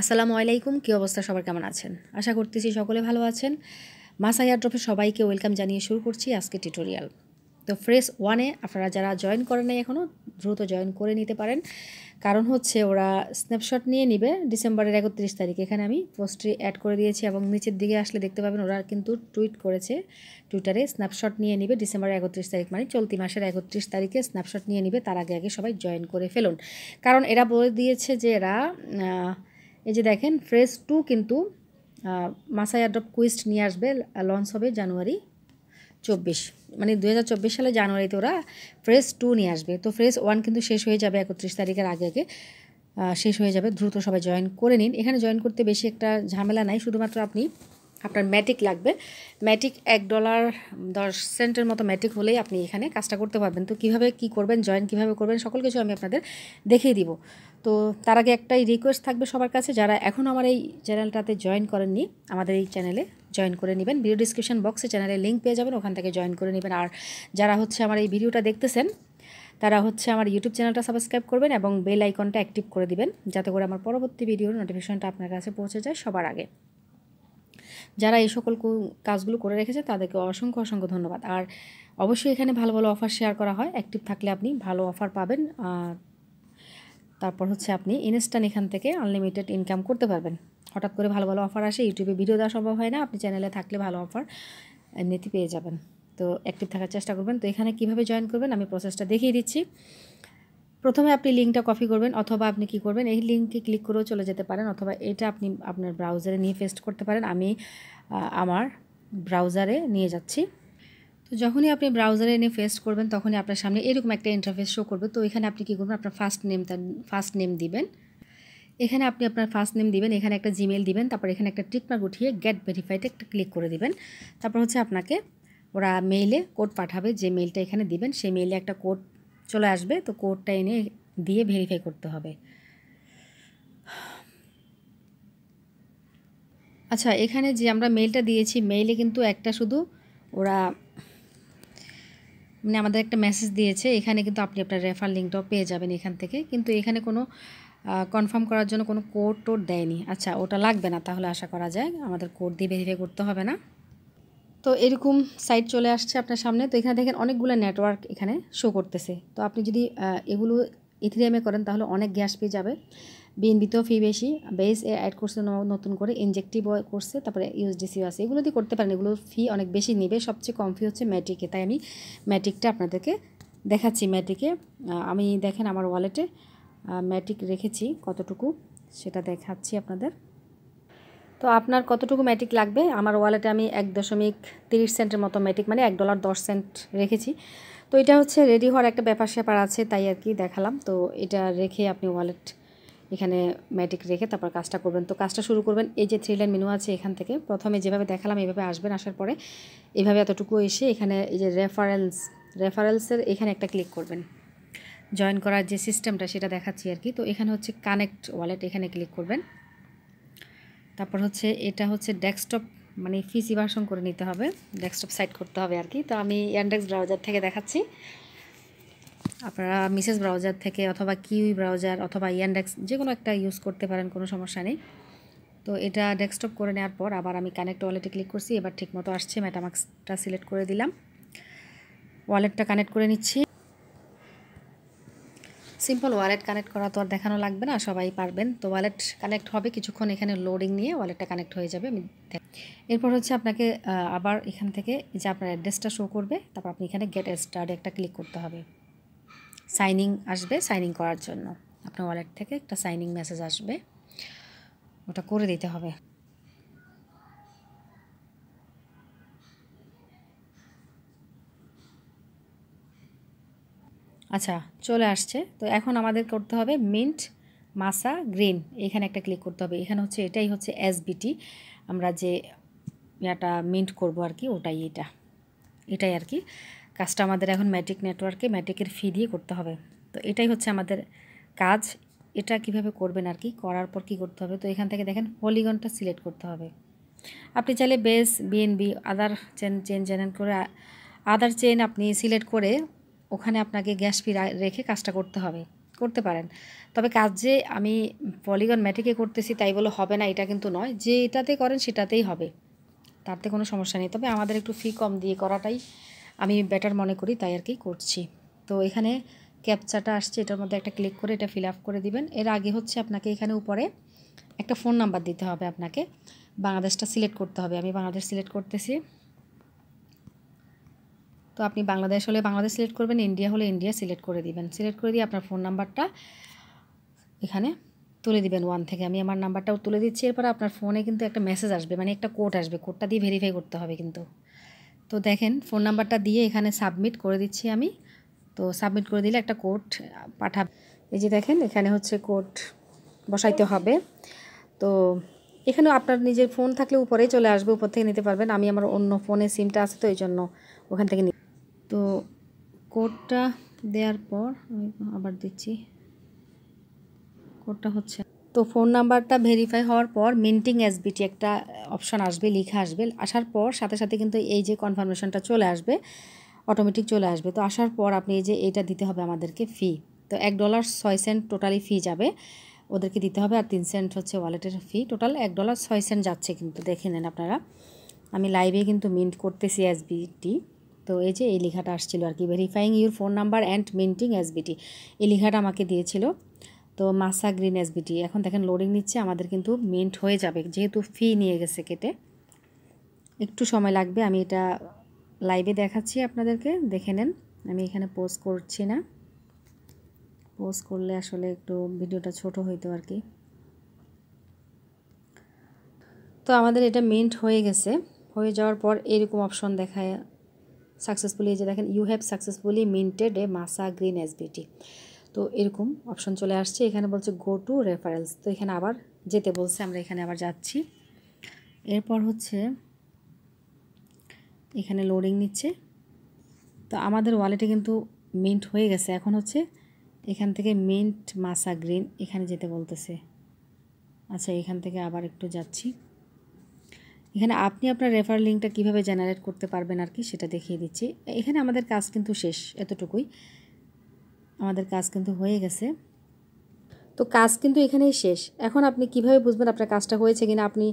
আসসালামু আলাইকুম কী অবস্থা সবার কেমন আছেন আশা করতেছি সকলে ভালো আছেন মাসাই ড্রপে সবাইকে ওয়েলকাম জানিয়ে শুরু করছি আজকে টিউটোরিয়াল তো ফ্রেশ ওয়ানে আপনারা যারা জয়েন করেন নাই এখনও দ্রুত জয়েন করে নিতে পারেন কারণ হচ্ছে ওরা স্ন্যাপশট নিয়ে নিবে ডিসেম্বরের একত্রিশ তারিখ এখানে আমি পোস্টটি অ্যাড করে দিয়েছি এবং নিচের দিকে আসলে দেখতে পাবেন ওরা কিন্তু টুইট করেছে টুইটারে স্ন্যাপশট নিয়ে নিবে ডিসেম্বরের একত্রিশ তারিখ মানে চলতি মাসের একত্রিশ তারিখে স্ন্যাপশট নিয়ে নিবে তার আগে আগে সবাই জয়েন করে ফেলুন কারণ এরা বলে দিয়েছে যে এরা এই যে দেখেন ফ্রেস টু কিন্তু মাসাই অ্যাডপ কুইস্ট নিয়ে আসবে লঞ্চ হবে জানুয়ারি চব্বিশ মানে দু হাজার সালে জানুয়ারিতে ওরা ফ্রেস টু নিয়ে আসবে তো ফ্রেস ওয়ান কিন্তু শেষ হয়ে যাবে একত্রিশ তারিখের আগে আগে শেষ হয়ে যাবে দ্রুত সবাই জয়েন করে নিন এখানে জয়েন করতে বেশি একটা ঝামেলা নাই শুধুমাত্র আপনি আপনার ম্যাটিক লাগবে ম্যাটিক এক ডলার দশ সেন্টের মতো ম্যাটিক হলেই আপনি এখানে কাজটা করতে পারবেন তো কিভাবে কি করবেন জয়েন কিভাবে করবেন সকল কিছু আমি আপনাদের দেখিয়ে দিব তো তার আগে একটাই রিকোয়েস্ট থাকবে সবার কাছে যারা এখন আমার এই চ্যানেলটাতে জয়েন করেননি আমাদের এই চ্যানেলে জয়েন করে নেবেন ভিডিও ডিসক্রিপশন বক্সে চ্যানেলে লিঙ্ক পেয়ে যাবেন ওখান থেকে জয়েন করে নেবেন আর যারা হচ্ছে আমার এই ভিডিওটা দেখতেছেন তারা হচ্ছে আমার ইউটিউব চ্যানেলটা সাবস্ক্রাইব করবেন এবং বেল আইকনটা অ্যাক্টিভ করে দিবেন যাতে করে আমার পরবর্তী ভিডিওর নোটিফিকেশনটা আপনার কাছে পৌঁছে যায় সবার আগে যারা এই সকল কাজগুলো করে রেখেছে তাদেরকে অসংখ্য অসংখ্য ধন্যবাদ আর অবশ্যই এখানে ভালো ভালো অফার শেয়ার করা হয় অ্যাক্টিভ থাকলে আপনি ভালো অফার পাবেন তারপর হচ্ছে আপনি ইনস্ট্যান্ট এখান থেকে আনলিমিটেড ইনকাম করতে পারবেন হঠাৎ করে ভালো ভালো অফার আসে ইউটিউবে ভিডিও দেওয়া সম্ভব হয় না আপনি চ্যানেলে থাকলে ভালো অফার এমনিতে পেয়ে যাবেন তো অ্যাক্টিভ থাকার চেষ্টা করবেন তো এখানে কিভাবে জয়েন করবেন আমি প্রসেসটা দেখিয়ে দিচ্ছি প্রথমে আপনি লিঙ্কটা কপি করবেন অথবা আপনি কি করবেন এই লিঙ্কে ক্লিক করেও চলে যেতে পারেন অথবা এটা আপনি আপনার ব্রাউজারে নিয়ে পেস্ট করতে পারেন আমি আমার ব্রাউজারে নিয়ে যাচ্ছি তো যখনই আপনি ব্রাউজারে এনে ফেস্ট করবেন তখনই আপনার সামনে এরকম একটা ইন্টারফেস শো করবে তো এখানে আপনি কী করবেন আপনার ফার্স্ট নেম ফার্স্ট নেম দিবেন এখানে আপনি আপনার ফার্স্ট নেম দিবেন এখানে একটা জিমেল দিবেন তারপর এখানে একটা টিকমার্ক উঠিয়ে গেট ভেরিফাইডে একটা ক্লিক করে দিবেন তারপর হচ্ছে আপনাকে ওরা মেইলে কোড পাঠাবে যে মেইলটা এখানে দিবেন সেই মেইলে একটা কোড চলে আসবে তো কোডটা এনে দিয়ে ভেরিফাই করতে হবে আচ্ছা এখানে যে আমরা মেইলটা দিয়েছি মেইলে কিন্তু একটা শুধু ওরা মানে আমাদের একটা মেসেজ দিয়েছে এখানে কিন্তু আপনি আপনার রেফার লিঙ্কটাও পেয়ে যাবেন এখান থেকে কিন্তু এখানে কোনো কনফার্ম করার জন্য কোনো কোড টোড দেয়নি আচ্ছা ওটা লাগবে না তাহলে আশা করা যায় আমাদের কোড দিয়ে ভেরিফাই করতে হবে না তো এরকম সাইট চলে আসছে আপনার সামনে তো এখানে দেখেন অনেকগুলো নেটওয়ার্ক এখানে শো করতেছে তো আপনি যদি এগুলো ইথিরিয়ামে করেন তাহলে অনেক গ্যাস পেয়ে যাবে বিএনবিতেও ফি বেশি বেস এ অ্যাড করছে নতুন করে ইনজেক্টিভ করছে তারপরে ইউএসডিসি আছে এগুলো দিয়ে করতে পারেন এগুলো ফি অনেক বেশি নেবে সবচেয়ে কম ফি হচ্ছে ম্যাট্রিকে তাই আমি ম্যাট্রিকটা আপনাদেরকে দেখাচ্ছি ম্যাট্রিকে আমি দেখেন আমার ওয়ালেটে ম্যাট্রিক রেখেছি কতটুকু সেটা দেখাচ্ছি আপনাদের তো আপনার কতটুকু ম্যাটিক লাগবে আমার ওয়ালেটে আমি এক দশমিক তিরিশ সেন্টের মতো ম্যাটিক মানে এক ডলার দশ সেন্ট রেখেছি তো এটা হচ্ছে রেডি হওয়ার একটা ব্যাপার স্যাপার আছে তাই আর কি দেখালাম তো এটা রেখে আপনি ওয়ালেট এখানে ম্যাটিক রেখে তারপর কাজটা করবেন তো কাজটা শুরু করবেন এই যে থ্রি লাইন মেনু আছে এখান থেকে প্রথমে যেভাবে দেখালাম এভাবে আসবেন আসার পরে এভাবে এতটুকু এসে এখানে এই যে রেফারেন্স রেফারেন্সের এখানে একটা ক্লিক করবেন জয়েন করার যে সিস্টেমটা সেটা দেখাচ্ছি আর কি তো এখানে হচ্ছে কানেক্ট ওয়ালেট এখানে ক্লিক করবেন তারপর হচ্ছে এটা হচ্ছে ডেস্কটপ মানে ফিসি ভার্সন করে নিতে হবে ডেস্কটপ সাইট করতে হবে আর কি তো আমি অ্যান্ডেক্স ব্রাউজার থেকে দেখাচ্ছি আপনারা মিসেস ব্রাউজার থেকে অথবা কিউই ব্রাউজার অথবা ইয়ান্ডেক্স যে কোনো একটা ইউজ করতে পারেন কোনো সমস্যা নেই তো এটা ডেস্কটপ করে নেওয়ার পর আবার আমি কানেক্ট ওয়ালেটে ক্লিক করছি এবার ঠিকমতো আসছে ম্যাটামাক্সটা সিলেক্ট করে দিলাম ওয়ালেটটা কানেক্ট করে নিচ্ছি সিম্পল ওয়ালেট কানেক্ট করা তো আর দেখানো লাগবে না সবাই পারবেন তো ওয়ালেট কানেক্ট হবে কিছুক্ষণ এখানে লোডিং নিয়ে ওয়ালেটটা কানেক্ট হয়ে যাবে এরপর হচ্ছে আপনাকে আবার এখান থেকে যে আপনার অ্যাড্রেসটা শো করবে তারপর আপনি এখানে গেট স্টার্ট একটা ক্লিক করতে হবে সাইনিং আসবে সাইনিং করার জন্য আপনার ওয়ালেট থেকে একটা সাইনিং মেসেজ আসবে ওটা করে দিতে হবে আচ্ছা চলে আসছে তো এখন আমাদের করতে হবে মিন্ট মাসা গ্রিন এখানে একটা ক্লিক করতে হবে এখানে হচ্ছে এটাই হচ্ছে এসবিটি আমরা যে ইয়াটা মিন্ট করব আর কি ওটাই এটা এটাই আর কি কাজটা আমাদের এখন ম্যাট্রিক নেটওয়ার্কে ম্যাট্রিকের ফি দিয়ে করতে হবে তো এটাই হচ্ছে আমাদের কাজ এটা কিভাবে করবেন আর কি করার পর কি করতে হবে তো এখান থেকে দেখেন পলিগনটা সিলেক্ট করতে হবে আপনি চাইলে base BNB other chain chain general করে আদার চেন আপনি সিলেক্ট করে ওখানে আপনাকে গ্যাস ফি রেখে কাজটা করতে হবে করতে পারেন তবে কাজ যে আমি পলিগন ম্যাটিকে করতেছি তাই বলে হবে না এটা কিন্তু নয় যে এটাতে করেন সেটাতেই হবে তাতে কোনো সমস্যা নেই তবে আমাদের একটু ফি কম দিয়ে করাটাই আমি বেটার মনে করি তাই আর কি করছি তো এখানে ক্যাপচাটা আসছে এটার মধ্যে একটা ক্লিক করে এটা ফিল আপ করে দিবেন এর আগে হচ্ছে আপনাকে এখানে উপরে একটা ফোন নাম্বার দিতে হবে আপনাকে বাংলাদেশটা সিলেক্ট করতে হবে আমি বাংলাদেশ সিলেক্ট করতেছি তো আপনি বাংলাদেশ হলে বাংলাদেশ সিলেক্ট করবেন ইন্ডিয়া হলে ইন্ডিয়া সিলেক্ট করে দিবেন সিলেক্ট করে দিয়ে আপনার ফোন নাম্বারটা এখানে তুলে দিবেন ওয়ান থেকে আমি আমার নাম্বারটাও তুলে দিচ্ছি এরপর আপনার ফোনে কিন্তু একটা মেসেজ আসবে মানে একটা কোড আসবে কোডটা দিয়ে ভেরিফাই করতে হবে কিন্তু তো দেখেন ফোন নাম্বারটা দিয়ে এখানে সাবমিট করে দিচ্ছি আমি তো সাবমিট করে দিলে একটা কোড পাঠাবে এই যে দেখেন এখানে হচ্ছে কোড বসাইতে হবে তো এখানেও আপনার নিজের ফোন থাকলে উপরেই চলে আসবে উপর থেকে নিতে পারবেন আমি আমার অন্য ফোনে সিমটা আছে তো এই জন্য ওখান থেকে তো কোডটা দেওয়ার পর আমি আবার দিচ্ছি কোডটা হচ্ছে তো ফোন নাম্বারটা ভেরিফাই হওয়ার পর মিন্টিং এসবিটি একটা অপশন আসবে লিখা আসবে আসার পর সাথে সাথে কিন্তু এই যে কনফার্মেশনটা চলে আসবে অটোমেটিক চলে আসবে তো আসার পর আপনি এই যে এটা দিতে হবে আমাদেরকে ফি তো এক ডলার ছয় সেন্ট টোটালি ফি যাবে ওদেরকে দিতে হবে আর তিন সেন্ট হচ্ছে ওয়ালেটের ফি টোটাল এক ডলার ছয় সেন্ট যাচ্ছে কিন্তু দেখে নেন আপনারা আমি লাইভে কিন্তু মিন্ট করতেছি এসবিটি তো এই যে এই লেখাটা আসছিল আর কি verifying your phone number and S SBT এই লেখাটা আমাকে দিয়েছিল তো মাসা গ্রিন এসবিটি এখন দেখেন লোডিং নিচ্ছে আমাদের কিন্তু মেন্ট হয়ে যাবে যেহেতু ফি নিয়ে গেছে কেটে একটু সময় লাগবে আমি এটা লাইভে দেখাচ্ছি আপনাদেরকে দেখে নেন আমি এখানে পোস্ট করছি না পোস্ট করলে আসলে একটু ভিডিওটা ছোট হইতো আর কি তো আমাদের এটা মেন্ট হয়ে গেছে হয়ে যাওয়ার পর এরকম অপশন দেখায় সাকসেসফুলি এই যে দেখেন you have successfully minted a Masa green SBT তো এরকম অপশন চলে আসছে এখানে বলছে গো টু রেফারেলস তো এখানে আবার যেতে বলছে আমরা এখানে আবার যাচ্ছি এরপর হচ্ছে এখানে লোডিং নিচ্ছে তো আমাদের ওয়ালেটে কিন্তু মিন্ট হয়ে গেছে এখন হচ্ছে এখান থেকে মিন্ট মাসা গ্রিন এখানে যেতে বলতেছে আচ্ছা এখান থেকে আবার একটু যাচ্ছি এখানে আপনি আপনার রেফার লিঙ্কটা কীভাবে জেনারেট করতে পারবেন আর কি সেটা দেখিয়ে দিচ্ছি এখানে আমাদের কাজ কিন্তু শেষ এতটুকুই আমাদের কাজ কিন্তু হয়ে গেছে তো কাজ কিন্তু এখানেই শেষ এখন আপনি কিভাবে বুঝবেন আপনার কাজটা হয়েছে কিনা আপনি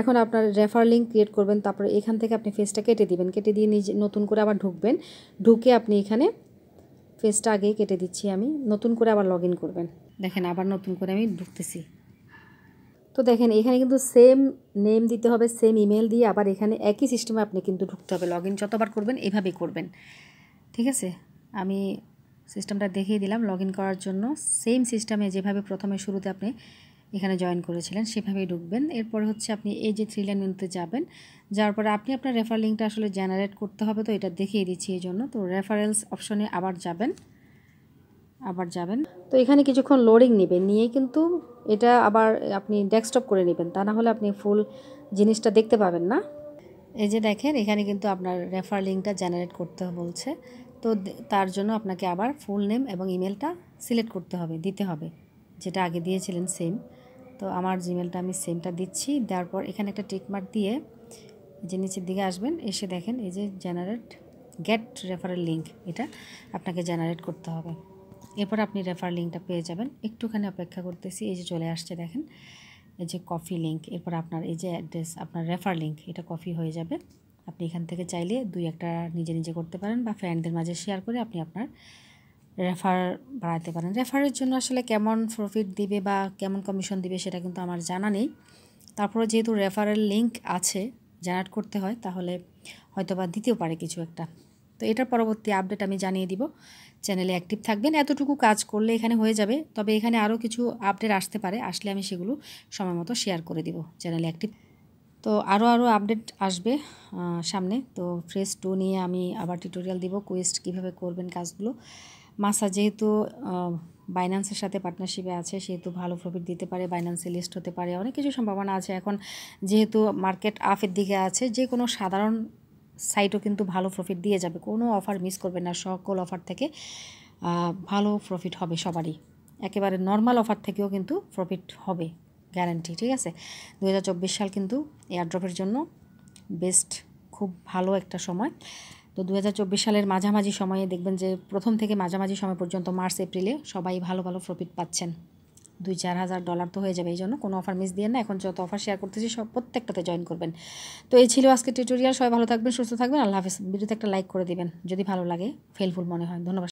এখন আপনার রেফার লিঙ্ক ক্রিয়েট করবেন তারপরে এখান থেকে আপনি ফেসটা কেটে দিবেন কেটে দিয়ে নিজে নতুন করে আবার ঢুকবেন ঢুকে আপনি এখানে ফেসটা আগে কেটে দিচ্ছি আমি নতুন করে আবার লগ করবেন দেখেন আবার নতুন করে আমি ঢুকতেছি তো দেখেন এখানে কিন্তু সেম নেম দিতে হবে সেম ইমেল দিয়ে আবার এখানে একই সিস্টেমে আপনি কিন্তু ঢুকতে হবে লগ ইন যতবার করবেন এভাবেই করবেন ঠিক আছে আমি সিস্টেমটা দেখিয়ে দিলাম লগ ইন করার জন্য সেম সিস্টেমে যেভাবে প্রথমে শুরুতে আপনি এখানে জয়েন করেছিলেন সেভাবেই ঢুকবেন এরপরে হচ্ছে আপনি এই যে থ্রি লাইন মেনুতে যাবেন যাওয়ার পরে আপনি আপনার রেফার লিঙ্কটা আসলে জেনারেট করতে হবে তো এটা দেখিয়ে দিচ্ছি এই জন্য তো রেফারেন্স অপশনে আবার যাবেন আবার যাবেন তো এখানে কিছুক্ষণ লোডিং নেবেন নিয়ে কিন্তু এটা আবার আপনি ডেস্কটপ করে নেবেন তা না হলে আপনি ফুল জিনিসটা দেখতে পাবেন না এই যে দেখেন এখানে কিন্তু আপনার রেফার লিঙ্কটা জেনারেট করতে বলছে তো তার জন্য আপনাকে আবার ফুল নেম এবং ইমেলটা সিলেক্ট করতে হবে দিতে হবে যেটা আগে দিয়েছিলেন সেম তো আমার জিমেলটা আমি সেমটা দিচ্ছি দেওয়ার পর এখানে একটা টিকমার্ক দিয়ে যে নিচের দিকে আসবেন এসে দেখেন এই যে জেনারেট গেট রেফারেল লিঙ্ক এটা আপনাকে জেনারেট করতে হবে এরপর আপনি রেফার লিঙ্কটা পেয়ে যাবেন একটুখানি অপেক্ষা করতেছি এই যে চলে আসছে দেখেন এই যে কফি লিঙ্ক এরপর আপনার এই যে অ্যাড্রেস আপনার রেফার লিঙ্ক এটা কফি হয়ে যাবে আপনি এখান থেকে চাইলে দুই একটা নিজে নিজে করতে পারেন বা ফ্রেন্ডদের মাঝে শেয়ার করে আপনি আপনার রেফার বাড়াতে পারেন রেফারের জন্য আসলে কেমন প্রফিট দিবে বা কেমন কমিশন দিবে সেটা কিন্তু আমার জানা নেই তারপরে যেহেতু রেফারের লিঙ্ক আছে জেনারেট করতে হয় তাহলে হয়তো বা দিতেও পারে কিছু একটা তো এটার পরবর্তী আপডেট আমি জানিয়ে দিব চ্যানেলে অ্যাক্টিভ থাকবেন এতটুকু কাজ করলে এখানে হয়ে যাবে তবে এখানে আরও কিছু আপডেট আসতে পারে আসলে আমি সেগুলো সময় মতো শেয়ার করে দিব চ্যানেলে অ্যাক্টিভ তো আরও আরও আপডেট আসবে সামনে তো ফ্রেশ টু নিয়ে আমি আবার টিউটোরিয়াল দিব কোয়েস্ট কিভাবে করবেন কাজগুলো মাসা যেহেতু বাইন্যান্সের সাথে পার্টনারশিপে আছে সেহেতু ভালো প্রফিট দিতে পারে বাইন্যান্সে লিস্ট হতে পারে অনেক কিছু সম্ভাবনা আছে এখন যেহেতু মার্কেট আফের দিকে আছে যে কোনো সাধারণ সাইটও কিন্তু ভালো প্রফিট দিয়ে যাবে কোনো অফার মিস করবে না সকল অফার থেকে ভালো প্রফিট হবে সবারই একেবারে নর্মাল অফার থেকেও কিন্তু প্রফিট হবে গ্যারান্টি ঠিক আছে দু সাল কিন্তু এয়ারড্রপের জন্য বেস্ট খুব ভালো একটা সময় তো দু সালের মাঝামাঝি সময়ে দেখবেন যে প্রথম থেকে মাঝামাঝি সময় পর্যন্ত মার্চ এপ্রিলে সবাই ভালো ভালো প্রফিট পাচ্ছেন দুই চার হাজার ডলার তো হয়ে যাবে এই জন্য কোনো অফার মিস দিয়ে না এখন যত অফার শেয়ার করতেছি সব প্রত্যেকটাতে জয়েন করবেন তো এই ছিল আজকে টিউটোরিয়াল সবাই ভালো থাকবেন সুস্থ থাকবেন আল্লাহ হাফিজ ভিডিওতে একটা লাইক করে দিবেন যদি ভালো লাগে ফেলফুল মনে হয় ধন্যবাদ